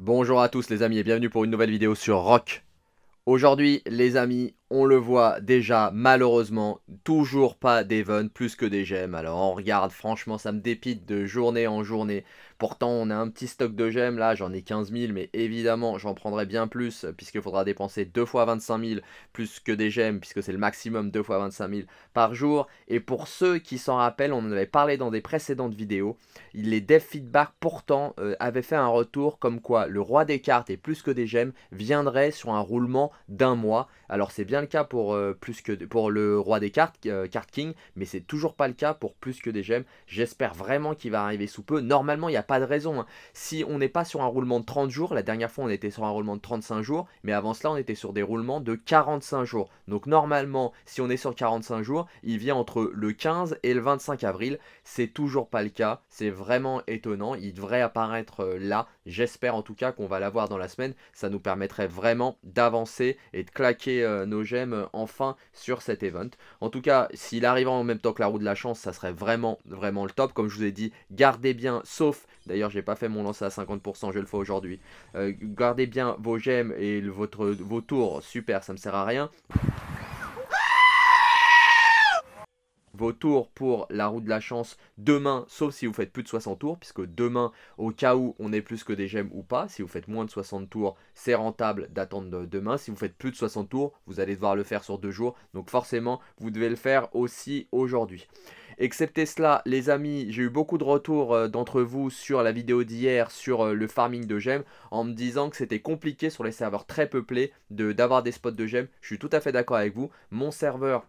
Bonjour à tous les amis et bienvenue pour une nouvelle vidéo sur Rock. Aujourd'hui les amis, on le voit déjà malheureusement toujours pas d'even plus que des gemmes. Alors on regarde, franchement ça me dépite de journée en journée. Pourtant on a un petit stock de gemmes là, j'en ai 15 000 mais évidemment j'en prendrai bien plus puisqu'il faudra dépenser 2 fois 25 000 plus que des gemmes puisque c'est le maximum 2 fois 25 000 par jour. Et pour ceux qui s'en rappellent, on en avait parlé dans des précédentes vidéos, les dev feedback pourtant avait euh, avaient fait un retour comme quoi le roi des cartes et plus que des gemmes viendrait sur un roulement d'un mois. Alors c'est bien le cas pour, euh, plus que, pour le roi des cartes, euh, cart King, mais c'est toujours pas le cas pour plus que des gemmes. J'espère vraiment qu'il va arriver sous peu. Normalement, il n'y a pas de raison. Hein. Si on n'est pas sur un roulement de 30 jours, la dernière fois on était sur un roulement de 35 jours, mais avant cela on était sur des roulements de 45 jours. Donc normalement, si on est sur 45 jours, il vient entre le 15 et le 25 avril. C'est toujours pas le cas. C'est vraiment étonnant. Il devrait apparaître euh, là. J'espère en tout cas qu'on va l'avoir dans la semaine. Ça nous permettrait vraiment d'avancer et de claquer nos j'aime euh, enfin sur cet event. En tout cas, s'il arrivera en même temps que la roue de la chance, ça serait vraiment, vraiment le top. Comme je vous ai dit, gardez bien, sauf, d'ailleurs, j'ai pas fait mon lancer à 50%, je le fais aujourd'hui. Euh, gardez bien vos gemmes et votre, vos tours, super, ça me sert à rien vos tours pour la roue de la chance demain, sauf si vous faites plus de 60 tours, puisque demain, au cas où on est plus que des gemmes ou pas, si vous faites moins de 60 tours, c'est rentable d'attendre demain. Si vous faites plus de 60 tours, vous allez devoir le faire sur deux jours, donc forcément, vous devez le faire aussi aujourd'hui. Excepté cela, les amis, j'ai eu beaucoup de retours euh, d'entre vous sur la vidéo d'hier sur euh, le farming de gemmes en me disant que c'était compliqué sur les serveurs très peuplés d'avoir des spots de gemmes. Je suis tout à fait d'accord avec vous. Mon serveur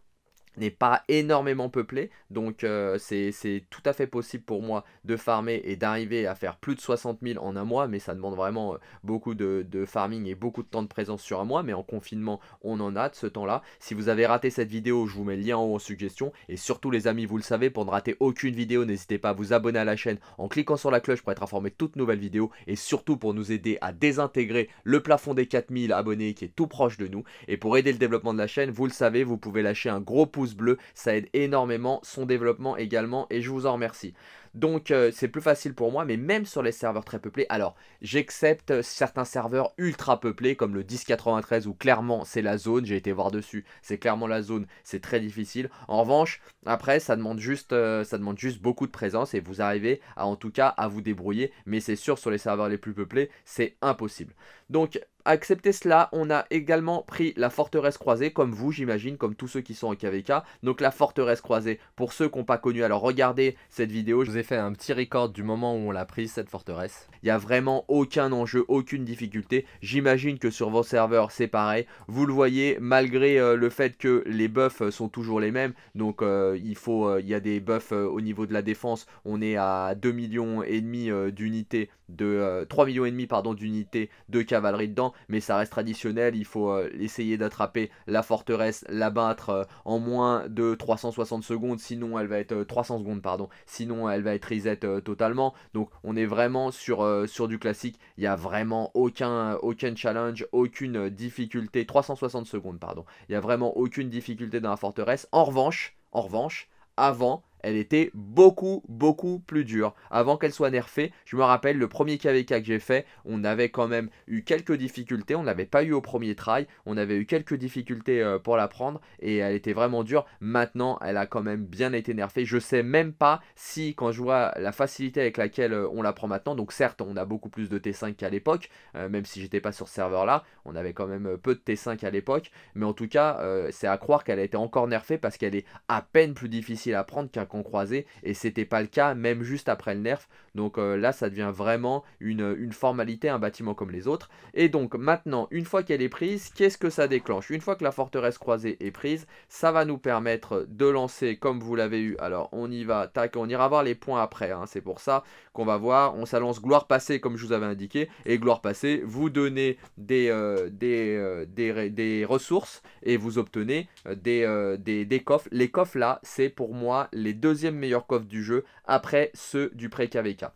n'est pas énormément peuplé, donc euh, c'est tout à fait possible pour moi de farmer et d'arriver à faire plus de 60 000 en un mois, mais ça demande vraiment euh, beaucoup de, de, farming et beaucoup de temps de présence sur un mois, mais en confinement on en a de ce temps-là. Si vous avez raté cette vidéo, je vous mets le lien en haut en suggestion, et surtout les amis, vous le savez, pour ne rater aucune vidéo, n'hésitez pas à vous abonner à la chaîne en cliquant sur la cloche pour être informé de toutes nouvelles vidéos, et surtout pour nous aider à désintégrer le plafond des 4000 abonnés qui est tout proche de nous, et pour aider le développement de la chaîne, vous le savez, vous pouvez lâcher un gros pouce bleu, ça aide énormément son développement également et je vous en remercie. Donc euh, c'est plus facile pour moi, mais même sur les serveurs très peuplés, alors j'accepte euh, certains serveurs ultra peuplés comme le 1093 où clairement c'est la zone, j'ai été voir dessus, c'est clairement la zone, c'est très difficile. En revanche, après ça demande, juste, euh, ça demande juste beaucoup de présence et vous arrivez à, en tout cas à vous débrouiller, mais c'est sûr sur les serveurs les plus peuplés, c'est impossible. Donc Accepter cela, on a également pris la forteresse croisée, comme vous, j'imagine, comme tous ceux qui sont en KVK. Donc la forteresse croisée, pour ceux qui n'ont pas connu, alors regardez cette vidéo. Je vous ai fait un petit record du moment où on l'a pris cette forteresse. Il n'y a vraiment aucun enjeu, aucune difficulté. J'imagine que sur vos serveurs, c'est pareil. Vous le voyez, malgré euh, le fait que les buffs euh, sont toujours les mêmes, donc euh, il faut, il y a des buffs au niveau de la défense, on est à 2 millions et demi d'unités de 3 millions et demi pardon d'unités de cavalerie dedans mais ça reste traditionnel. Il faut euh, essayer d'attraper la forteresse, la battre euh, en moins de 360 secondes, sinon elle va être 300 euh, secondes, pardon, sinon elle va être reset totalement. Donc on est vraiment sur, sur du classique. Il n'y a vraiment aucun, aucun challenge, aucune difficulté. 360 secondes, pardon. Il n'y a vraiment aucune difficulté dans la forteresse. En revanche, en revanche, avant, elle était beaucoup, beaucoup plus dure. Avant qu'elle soit nerfée, je me rappelle le premier KVK que j'ai fait, on avait quand même eu quelques difficultés, on n'avait pas eu au premier try, on avait eu quelques difficultés euh, pour la prendre et elle était vraiment dure. Maintenant, elle a quand même bien été nerfée. Je sais même pas si, quand je vois la facilité avec laquelle euh, on la prend maintenant, donc certes, on a beaucoup plus de T5 qu'à l'époque, euh, même si j'étais pas sur ce serveur là, on avait quand même peu de T5 à l'époque, mais en tout cas, c'est à croire qu'elle a été encore nerfée parce qu'elle est à peine plus difficile à prendre qu'un qu'on croisé et c'était pas le cas même juste après le nerf. Donc euh, là ça devient vraiment une, formalité, un bâtiment comme les autres. Et donc maintenant une fois qu'elle est prise, qu'est-ce que ça déclenche Une fois que la forteresse croisée est prise, ça va nous permettre de lancer comme vous l'avez eu. Alors on y va, tac, on ira voir les points après, hein. c'est pour ça qu'on va voir. On s'allance gloire passée comme je vous avais indiqué et gloire passée vous donnez des, euh, des, euh, des, des ressources et vous obtenez des, des, des coffres. Les coffres là c'est pour moi les Deuxième meilleur coffre du jeu après ceux du pré-KVK.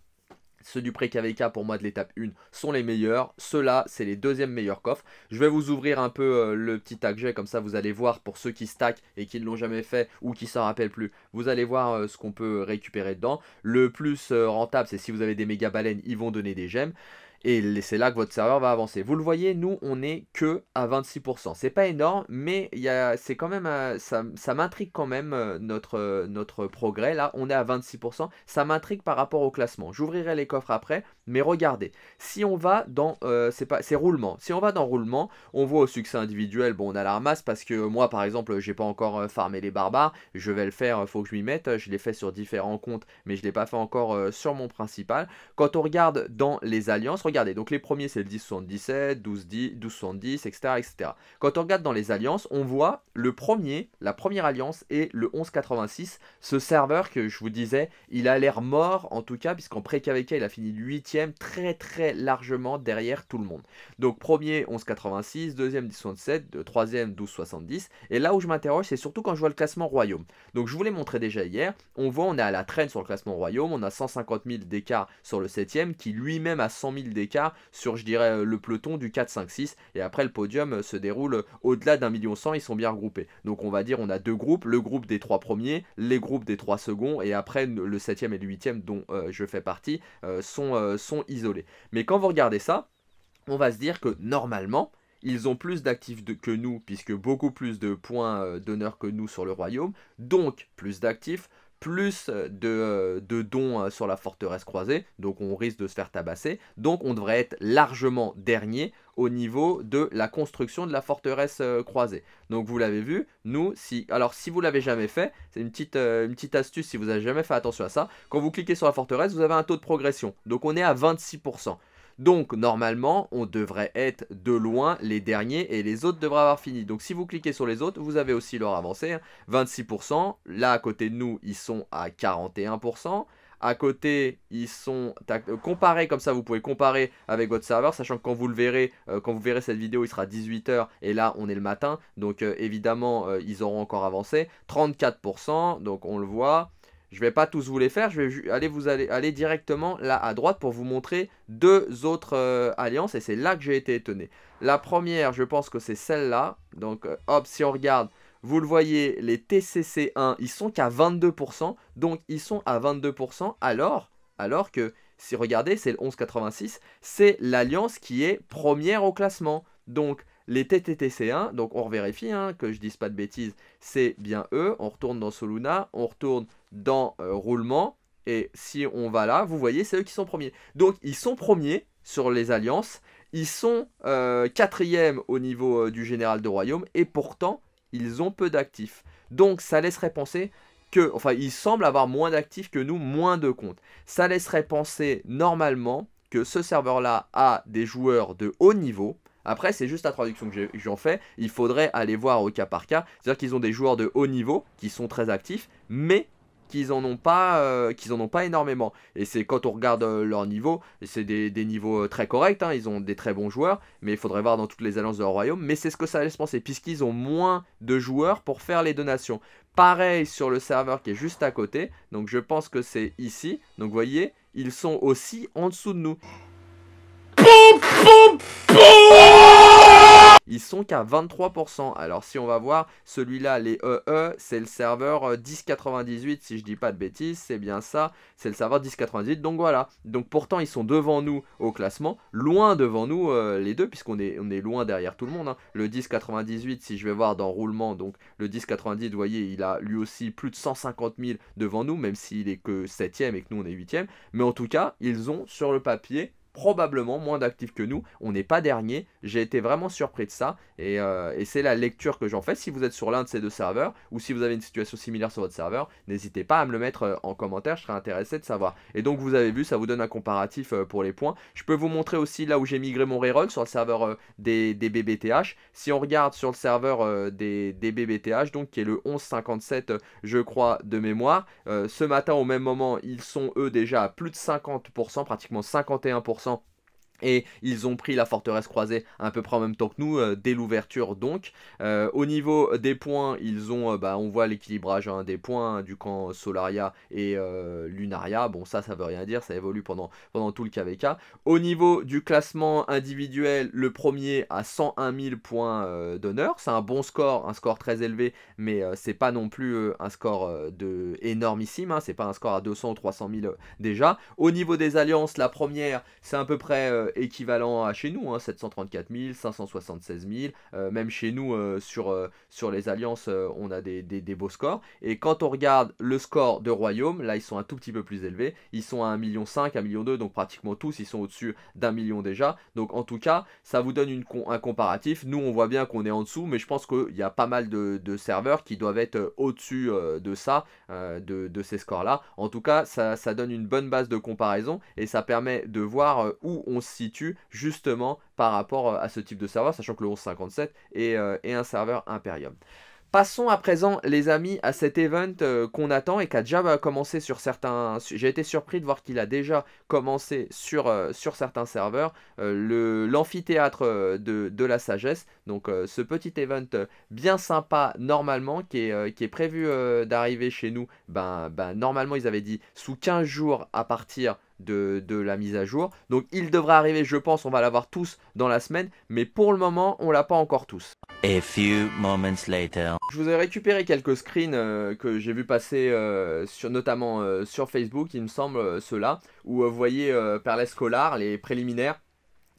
Ceux du pré-KVK pour moi de l'étape 1 sont les meilleurs. Ceux-là, c'est les deuxièmes meilleurs coffres. Je vais vous ouvrir un peu euh, le petit tag comme ça vous allez voir pour ceux qui stack et qui ne l'ont jamais fait ou qui s'en rappellent plus. Vous allez voir euh, ce qu'on peut récupérer dedans. Le plus euh, rentable, c'est si vous avez des méga baleines, ils vont donner des gemmes. Et c'est là que votre serveur va avancer. Vous le voyez, nous, on n'est que à 26%. C'est pas énorme, mais c'est quand même, euh, ça, m'intrigue quand même euh, notre, euh, notre progrès. Là, on est à 26%. Ça m'intrigue par rapport au classement. J'ouvrirai les coffres après, mais regardez. Si on va dans, c'est pas, roulement. Si on va dans roulement, on voit au succès individuel, bon, on a la ramasse parce que moi, par exemple, j'ai pas encore farmé les barbares. Je vais le faire, Il faut que je m'y mette. Je l'ai fait sur différents comptes, mais je ne l'ai pas fait encore sur mon principal. Quand on regarde dans les alliances, Regardez, Donc les premiers, c'est le 1077, 1210, 1270, etc., etc. Quand on regarde dans les alliances, on voit le premier, la première alliance est le 1186. Ce serveur que je vous disais, il a l'air mort en tout cas, puisqu'en pré-KVK, il a fini 8ème, très très largement derrière tout le monde. Donc premier, 1186, deuxième, 1077, troisième, 1270. Et là où je m'interroge, c'est surtout quand je vois le classement royaume. Donc je vous l'ai montré déjà hier, on voit on est à la traîne sur le classement royaume, on a 150 000 d'écart sur le 7ème, qui lui-même a 100 000 d'écart sur, je dirais, euh, le peloton du 4-5-6. Et après, le podium euh, se déroule euh, au-delà d'un million cent. Ils sont bien regroupés. Donc, on va dire, on a deux groupes le groupe des trois premiers, les groupes des trois seconds, et après, le septième et le huitième, dont je fais partie, sont, sont isolés. Mais quand vous regardez ça, on va se dire que normalement, ils ont plus d'actifs que nous, puisque beaucoup plus de points d'honneur que nous sur le royaume, donc plus d'actifs, plus de, euh, dons euh, sur la forteresse croisée, donc on risque de se faire tabasser. Donc on devrait être largement dernier au niveau de la construction de la forteresse euh, croisée. Donc vous l'avez vu, nous, si, alors si vous l'avez jamais fait, c'est une petite astuce si vous n'avez jamais fait attention à ça, quand vous cliquez sur la forteresse, vous avez un taux de progression. Donc on est à 26%. Donc normalement, on devrait être de loin les derniers et les autres devraient avoir fini. Donc si vous cliquez sur les autres, vous avez aussi leur avancée. 26%, hein. là à côté de nous, ils sont à 41%. À côté, ils sont euh, comparés comme ça, vous pouvez comparer avec votre serveur, sachant que quand vous le verrez, euh, quand vous verrez cette vidéo, il sera 18h et là on est le matin, donc euh, évidemment ils auront encore avancé. 34%, donc on le voit. Je vais pas tous vous les faire, je vais aller vous aller, directement là à droite pour vous montrer deux autres euh, alliances et c'est là que j'ai été étonné. La première, je pense que c'est celle-là. Donc euh, hop, si on regarde, vous le voyez, les TCC1, ils sont qu'à 22%, donc ils sont à 22% alors, alors que si regardez, c'est le 1186, c'est l'alliance qui est première au classement. Donc les TTTC1, donc on vérifie hein, que je dise pas de bêtises, c'est bien eux. On retourne dans Soluna, on retourne dans euh, roulement. Et si on va là, vous voyez, c'est eux qui sont premiers. Donc ils sont premiers sur les alliances. Ils sont euh, quatrième au niveau euh, du général de royaume. Et pourtant, ils ont peu d'actifs. Donc ça laisserait penser que, enfin, ils semblent avoir moins d'actifs que nous, moins de comptes. Ça laisserait penser normalement que ce serveur-là a des joueurs de haut niveau. Après, c'est juste la traduction que j'en fais. Il faudrait aller voir au cas par cas. C'est-à-dire qu'ils ont des joueurs de haut niveau qui sont très actifs, mais qu'ils en ont pas, euh, qu'ils en ont pas énormément. Et c'est quand on regarde euh, leur niveau, c'est des, niveaux euh, très corrects. Hein. ils ont des très bons joueurs, mais il faudrait voir dans toutes les alliances de leur royaume. Mais c'est ce que ça laisse penser, puisqu'ils ont moins de joueurs pour faire les donations. Pareil sur le serveur qui est juste à côté. Donc je pense que c'est ici. Donc voyez, ils sont aussi en dessous de nous. Ils sont qu'à 23%. Alors si on va voir, celui-là, les EE, e, c'est le serveur 1098, euh, si je dis pas de bêtises, c'est bien ça, c'est le serveur 1098, donc voilà. Donc pourtant, ils sont devant nous au classement, loin devant nous euh, les deux, puisqu'on est, on est loin derrière tout le monde. Hein. Le 1098, si je vais voir d'enroulement roulement, donc le 1098, vous voyez, il a lui aussi plus de 150 000 devant nous, même s'il est que 7ème et que nous on est 8 e Mais en tout cas, ils ont sur le papier probablement moins d'actifs que nous. On n'est pas dernier. J'ai été vraiment surpris de ça. Euh, et, c'est la lecture que j'en fais. Si vous êtes sur l'un de ces deux serveurs ou si vous avez une situation similaire sur votre serveur, n'hésitez pas à me le mettre euh, en commentaire. Je serais intéressé de savoir. Et donc, vous avez vu, ça vous donne un comparatif euh, pour les points. Je peux vous montrer aussi là où j'ai migré mon reroll sur le serveur des, BBTH. Si on regarde sur le serveur des, BBTH, donc qui est le 1157, je crois, de mémoire, ce matin au même moment, ils sont eux déjà à plus de 50%, pratiquement 51% et ils ont pris la forteresse croisée à peu près en même temps que nous, euh, dès l'ouverture donc. Euh, au niveau des points, ils ont, euh, bah, on voit l'équilibrage hein, des points du camp Solaria et Lunaria. Bon ça, ça veut rien dire, ça évolue pendant, pendant tout le KVK. Au niveau du classement individuel, le premier à 101 000 points d'honneur. C'est un bon score, un score très élevé, mais c'est pas non plus un score de énormissime. Hein, c'est pas un score à 200 ou 300 000 déjà. Au niveau des alliances, la première, c'est à peu près équivalent à chez nous, 734 000, 576 000. même chez nous, euh, sur, euh, sur les alliances, euh, on a des, beaux scores. Et quand on regarde le score de Royaume, là, ils sont un tout petit peu plus élevés. Ils sont à 1 million, 1,2 million, donc pratiquement tous, ils sont au-dessus d'un million déjà. Donc en tout cas, ça vous donne une, un comparatif. Nous, on voit bien qu'on est en dessous, mais je pense qu'il y a pas mal de, serveurs qui doivent être au-dessus de ça, de, ces scores-là. En tout cas, ça, ça, donne une bonne base de comparaison et ça permet de voir où on, situe justement par rapport euh, à ce type de serveur, sachant que le 1157 euh, est, un serveur Imperium. Passons à présent, les amis, à cet event euh, qu'on attend et qui a déjà commencé sur certains... J'ai été surpris de voir qu'il a déjà commencé sur, sur certains serveurs. Le L'amphithéâtre de, de, la sagesse, donc ce petit event bien sympa normalement qui est, prévu d'arriver chez nous. Ben, ben, normalement, ils avaient dit sous 15 jours à partir de, la mise à jour. Donc il devrait arriver, je pense, on va l'avoir tous dans la semaine, mais pour le moment, on l'a pas encore tous. few moments later. Je vous ai récupéré quelques screens euh, que j'ai vu passer, euh, sur, notamment euh, sur Facebook, il me semble, ceux-là, où vous voyez Perles les préliminaires,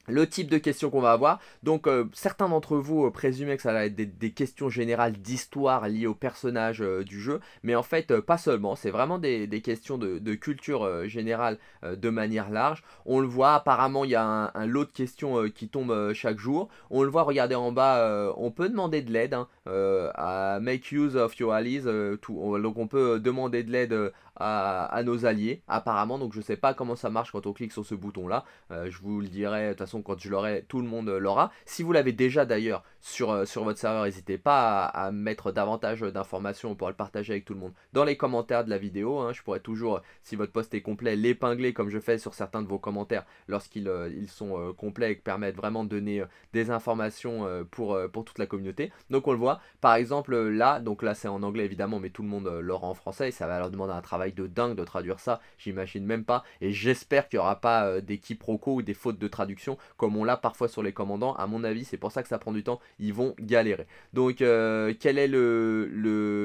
le type de questions qu'on va avoir. Donc euh, certains d'entre vous euh, présumaient que ça va être des, questions générales d'histoire liées au personnage euh, du jeu, mais en fait pas seulement, c'est vraiment des, questions de, culture générale de manière large. On le voit, apparemment il y a un, lot de questions qui tombent chaque jour. On le voit, regardez en bas, on peut demander de l'aide. Hein. Euh, à make use of your allies. Euh, donc on peut demander de l'aide euh, à, nos alliés, apparemment. Donc je sais pas comment ça marche quand on clique sur ce bouton là. je vous le dirai de toute façon quand je l'aurai, tout le monde l'aura. Si vous l'avez déjà d'ailleurs sur, sur votre serveur, n'hésitez pas à, mettre davantage d'informations pour le partager avec tout le monde dans les commentaires de la vidéo. Hein. je pourrais toujours, si votre post est complet, l'épingler comme je fais sur certains de vos commentaires lorsqu'ils ils sont complets et permettent vraiment de donner des informations pour, pour toute la communauté. Donc on le voit, par exemple, là, donc là c'est en anglais évidemment, mais tout le monde euh, l'aura en français et ça va leur demander un travail de dingue de traduire ça. J'imagine même pas. Et j'espère qu'il n'y aura pas euh, des quiproquos ou des fautes de traduction comme on l'a parfois sur les commandants. À mon avis, c'est pour ça que ça prend du temps. Ils vont galérer. Donc, euh, quel est le,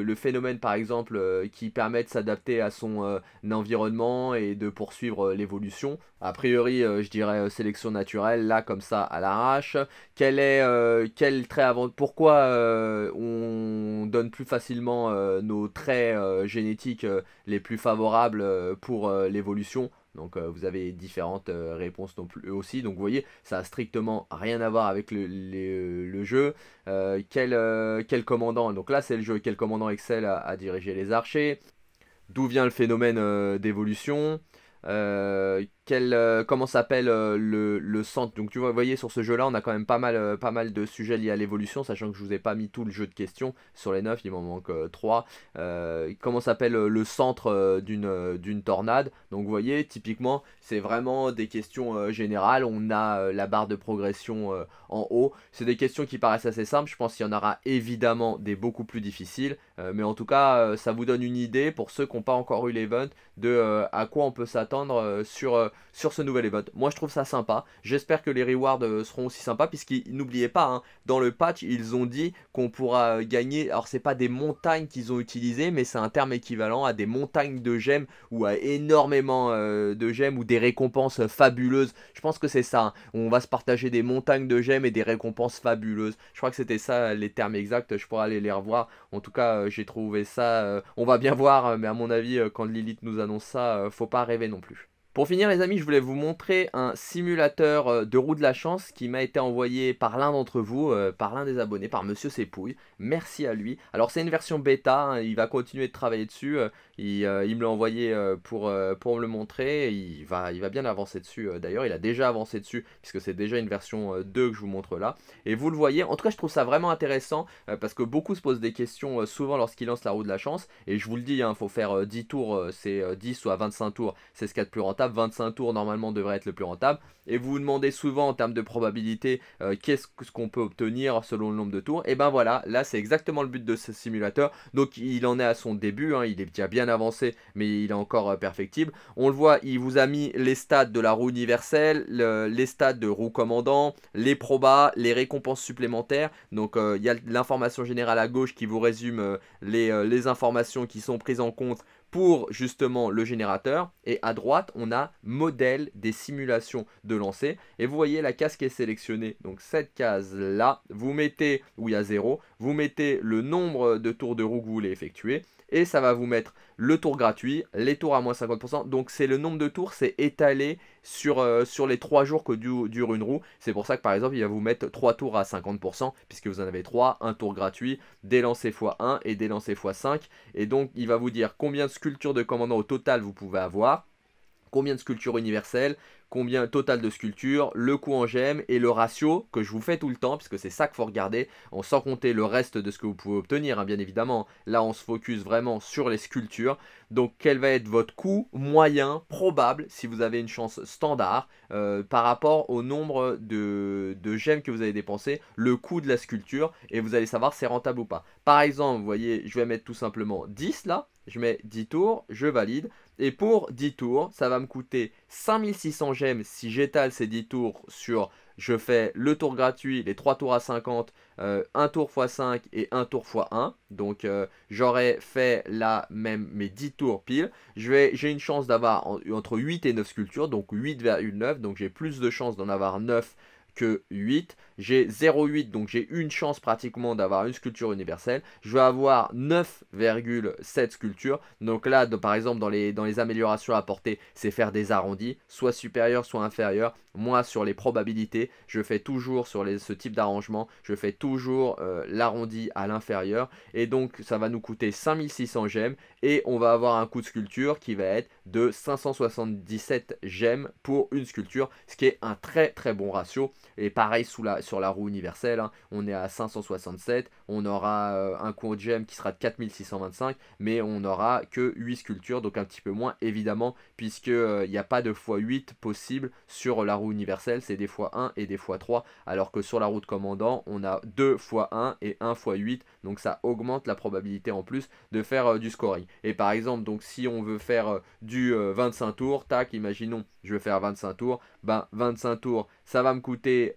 le, phénomène par exemple qui permet de s'adapter à son environnement et de poursuivre l'évolution A priori, je dirais sélection naturelle, là comme ça à l'arrache. Quel est quel trait avant Pourquoi euh, on donne plus facilement euh, nos traits euh, génétiques les plus favorables pour l'évolution. Donc vous avez différentes réponses non plus aussi. Donc vous voyez, ça a strictement rien à voir avec le, jeu. quel, quel commandant Donc là c'est le jeu, quel commandant excelle à diriger les archers D'où vient le phénomène d'évolution euh, comment s'appelle euh, le, centre. Donc tu vois, vous voyez sur ce jeu-là, on a quand même pas mal, euh, pas mal de sujets liés à l'évolution, sachant que je vous ai pas mis tout le jeu de questions. Sur les 9, il m'en manque 3. comment s'appelle le centre d'une, d'une tornade Donc vous voyez, typiquement, c'est vraiment des questions générales. On a la barre de progression en haut. C'est des questions qui paraissent assez simples. Je pense qu'il y en aura évidemment des beaucoup plus difficiles. mais en tout cas, ça vous donne une idée pour ceux qui n'ont pas encore eu l'event de à quoi on peut s'attendre sur sur ce nouvel event. Moi je trouve ça sympa. J'espère que les rewards euh, seront aussi sympas Puisqu'il n'oubliez pas, hein, dans le patch ils ont dit qu'on pourra euh, gagner. Alors c'est pas des montagnes qu'ils ont utilisées, mais c'est un terme équivalent à des montagnes de gemmes ou à énormément euh, de gemmes ou des récompenses fabuleuses. Je pense que c'est ça. Hein. On va se partager des montagnes de gemmes et des récompenses fabuleuses. Je crois que c'était ça les termes exacts. Je pourrais aller les revoir. En tout cas, j'ai trouvé ça. on va bien voir, mais à mon avis, quand Lilith nous annonce ça, faut pas rêver non plus. Pour finir les amis, je voulais vous montrer un simulateur euh, de roue de la chance qui m'a été envoyé par l'un d'entre vous, euh, par l'un des abonnés, par Monsieur Sépouille. Merci à lui. Alors c'est une version bêta, hein, il va continuer de travailler dessus. Euh, euh, il, me l'a envoyé euh, pour, euh, pour me le montrer. Il va, il va bien avancer dessus. D'ailleurs, il a déjà avancé dessus, puisque c'est déjà une version 2 que je vous montre là. Et vous le voyez, en tout cas, je trouve ça vraiment intéressant, parce que beaucoup se posent des questions souvent lorsqu'ils lancent la roue de la chance. Et je vous le dis, il hein, faut faire 10 tours, c'est 10 ou à 25 tours, c'est ce qu'il y a de plus rentable. 25 tours, normalement, devrait être le plus rentable. Et vous vous demandez souvent, en termes de probabilité, qu'est-ce qu'on peut obtenir selon le nombre de tours. Et ben voilà, là, c'est exactement le but de ce simulateur. Donc, il en est à son début, hein, il est déjà bien avancé, mais il est encore euh, perfectible. On le voit, il vous a mis les stades de la roue universelle, les stats de roue commandant, les probas, les récompenses supplémentaires. Donc euh, il y a l'information générale à gauche qui vous résume euh, les, les informations qui sont prises en compte pour justement le générateur. Et à droite, on a modèle des simulations de lancer. Et vous voyez la case qui est sélectionnée. Donc cette case-là, vous mettez où il y a 0, vous mettez le nombre de tours de roue que vous voulez effectuer. Et ça va vous mettre le tour gratuit, les tours à moins 50%. Donc c'est le nombre de tours, c'est étalé euh, sur, les 3 jours que dure une roue. C'est pour ça que par exemple, il va vous mettre 3 tours à 50%, puisque vous en avez 3, un tour gratuit, des lancers x1 et des x5. Et donc, il va vous dire combien de sculptures de commandant au total vous pouvez avoir combien de sculptures universelles, combien total de sculptures, le coût en gemmes et le ratio que je vous fais tout le temps, puisque c'est ça qu'il faut regarder, sans compter le reste de ce que vous pouvez obtenir, hein, bien évidemment. Là, on se focus vraiment sur les sculptures. Donc, quel va être votre coût moyen, probable, si vous avez une chance standard, euh, par rapport au nombre de, de gemmes que vous avez dépensé, le coût de la sculpture, et vous allez savoir si c'est rentable ou pas. Par exemple, vous voyez, je vais mettre tout simplement 10 là, je mets 10 tours, je valide. Et pour 10 tours, ça va me coûter 5600 gemmes si j'étale ces 10 tours sur je fais le tour gratuit, les 3 tours à 50, 1 euh, tour x 5 et 1 tour x 1. Donc j'aurai euh, j'aurais fait là même mes 10 tours pile. J'ai une chance d'avoir entre 8 et 9 sculptures, donc 8,9. Donc j'ai plus de chances d'en avoir 9 8. J'ai 0,8, donc j'ai une chance pratiquement d'avoir une sculpture universelle. Je vais avoir 9,7 sculptures. Donc là, par exemple, dans les, dans les améliorations apportées apporter, c'est faire des arrondis, soit supérieur soit inférieur Moi, sur les probabilités, je fais toujours sur les, ce type d'arrangement, je fais toujours euh, l'arrondi à l'inférieur. Et donc, ça va nous coûter 5600 gemmes. Et on va avoir un coût de sculpture qui va être de 577 gemmes pour une sculpture, ce qui est un très très bon ratio. Et pareil sur la roue universelle, hein, on est à 567, on aura euh, un cours de gemme qui sera de 4625, mais on n'aura que 8 sculptures, donc un petit peu moins évidemment, puisqu'il euh, n'y a pas de x8 possible sur la roue universelle, c'est des x1 et des x3, alors que sur la roue de commandant, on a 2 x1 et 1 x8, donc ça augmente la probabilité en plus de faire euh, du scoring. Et par exemple, donc si on veut faire du 25 tours, tac, imaginons, je veux faire 25 tours, ben 25 tours, ça va me coûter 16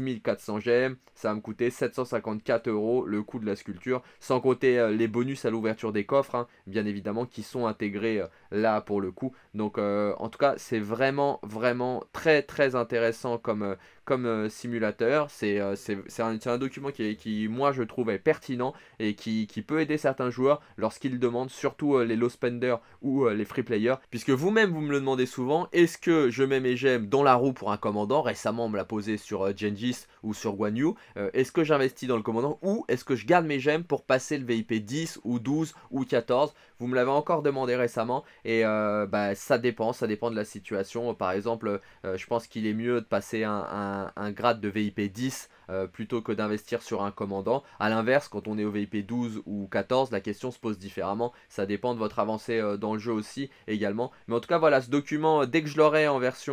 euh, 400 gemmes, ça va me coûter 754 euros le coût de la sculpture, sans compter euh, les bonus à l'ouverture des coffres, hein, bien évidemment, qui sont intégrés euh, là pour le coup. Donc en tout cas, c'est vraiment, vraiment très, très intéressant comme, comme euh, simulateur. Euh, c'est un, document qui, qui, moi, je trouve est pertinent et qui, peut aider certains joueurs lorsqu'ils demandent, surtout euh, les low spenders ou les free players. Puisque vous-même, vous me le demandez souvent, est-ce que je mets mes gemmes dans la roue pour un commandant Récemment, on me l'a posé sur Genjis, ou sur Guan euh, est-ce que j'investis dans le commandant ou est-ce que je garde mes gemmes pour passer le VIP 10 ou 12 ou 14 Vous me l'avez encore demandé récemment et euh, bah, ça dépend, ça dépend de la situation. Par exemple, euh, je pense qu'il est mieux de passer un, un grade de VIP 10 euh, plutôt que d'investir sur un commandant. A l'inverse, quand on est au VIP 12 ou 14, la question se pose différemment. Ça dépend de votre avancée euh, dans le jeu aussi également. Mais en tout cas, voilà, ce document, euh, dès que je l'aurai en version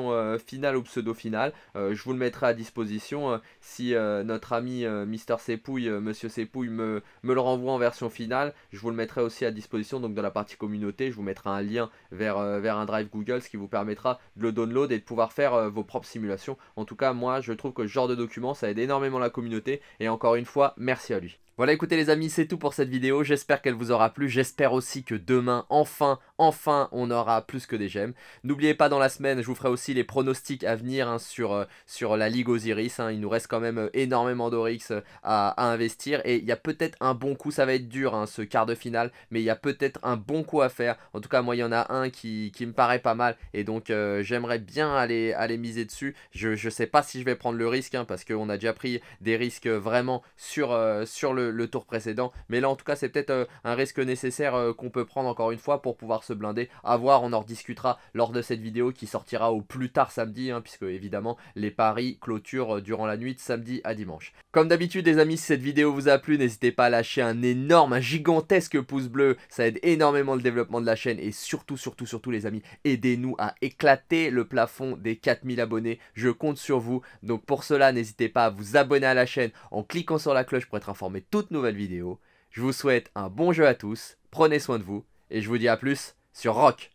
finale ou pseudo-finale, je vous le mettrai à disposition. si notre ami Mr. Sepouille, Monsieur Sepouille, me, le renvoie en version finale, je vous le mettrai aussi à disposition. Donc dans la partie communauté, je vous mettrai un lien vers, vers un drive Google, ce qui vous permettra de le download et de pouvoir faire vos propres simulations. En tout cas, moi, je trouve que ce genre de document, ça aide énormément la communauté. Et encore une fois, merci à lui. Voilà, écoutez les amis, c'est tout pour cette vidéo. J'espère qu'elle vous aura plu. J'espère aussi que demain, enfin, enfin, on aura plus que des gemmes. N'oubliez pas, dans la semaine, je vous ferai aussi les pronostics à venir hein, sur, euh, sur la Ligue Osiris. Hein. Il nous reste quand même euh, énormément d'Orix euh, à, investir. Et il y a peut-être un bon coup, ça va être dur, hein, ce quart de finale, mais il y a peut-être un bon coup à faire. En tout cas, moi, il y en a un qui, qui me paraît pas mal. Et donc, j'aimerais bien aller, aller miser dessus. Je ne sais pas si je vais prendre le risque, parce qu'on a déjà pris des risques vraiment sur, sur le le, tour précédent. Mais là, en tout cas, c'est peut-être euh, un risque nécessaire euh, qu'on peut prendre encore une fois pour pouvoir se blinder. À voir, on en rediscutera lors de cette vidéo qui sortira au plus tard samedi, hein, puisque évidemment, les paris clôturent euh, durant la nuit de samedi à dimanche. Comme d'habitude, les amis, si cette vidéo vous a plu, n'hésitez pas à lâcher un énorme, un gigantesque pouce bleu. Ça aide énormément le développement de la chaîne et surtout, surtout, surtout, les amis, aidez-nous à éclater le plafond des 4000 abonnés. Je compte sur vous. Donc pour cela, n'hésitez pas à vous abonner à la chaîne en cliquant sur la cloche pour être informé toute nouvelle vidéo. Je vous souhaite un bon jeu à tous, prenez soin de vous, et je vous dis à plus sur Rock